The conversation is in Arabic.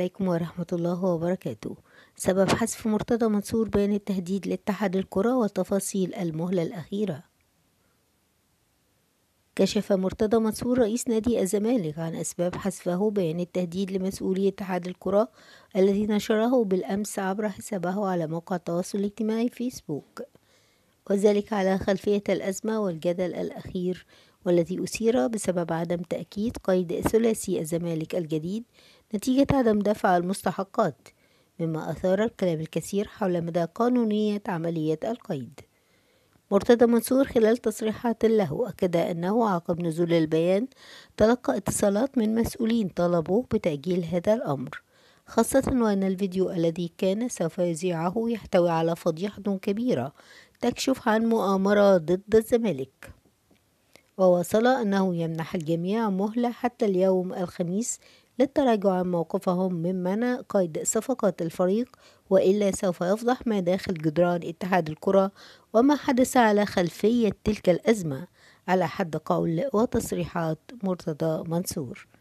عليكم ورحمة الله وبركاته سبب حذف مرتضى منصور بين التهديد لاتحاد الكرة وتفاصيل المهلة الأخيرة كشف مرتضى منصور رئيس نادي الزمالك عن أسباب حذفه بين التهديد لمسؤولي اتحاد الكرة الذي نشره بالأمس عبر حسابه على موقع التواصل الاجتماعي فيسبوك وذلك على خلفية الأزمة والجدل الأخير والذي أثير بسبب عدم تأكيد قيد ثلاثي الزمالك الجديد نتيجة عدم دفع المستحقات مما أثار الكلام الكثير حول مدى قانونية عملية القيد مرتضى منصور خلال تصريحات له أكد أنه عقب نزول البيان تلقى اتصالات من مسؤولين طلبوا بتأجيل هذا الأمر خاصة وأن الفيديو الذي كان سوف يذيعه يحتوي على فضيحة كبيرة تكشف عن مؤامرة ضد الزمالك وواصل أنه يمنح الجميع مهلة حتى اليوم الخميس للتراجع عن موقفهم من منع قيد صفقات الفريق وإلا سوف يفضح ما داخل جدران اتحاد الكرة وما حدث على خلفية تلك الأزمة على حد قول وتصريحات مرتضى منصور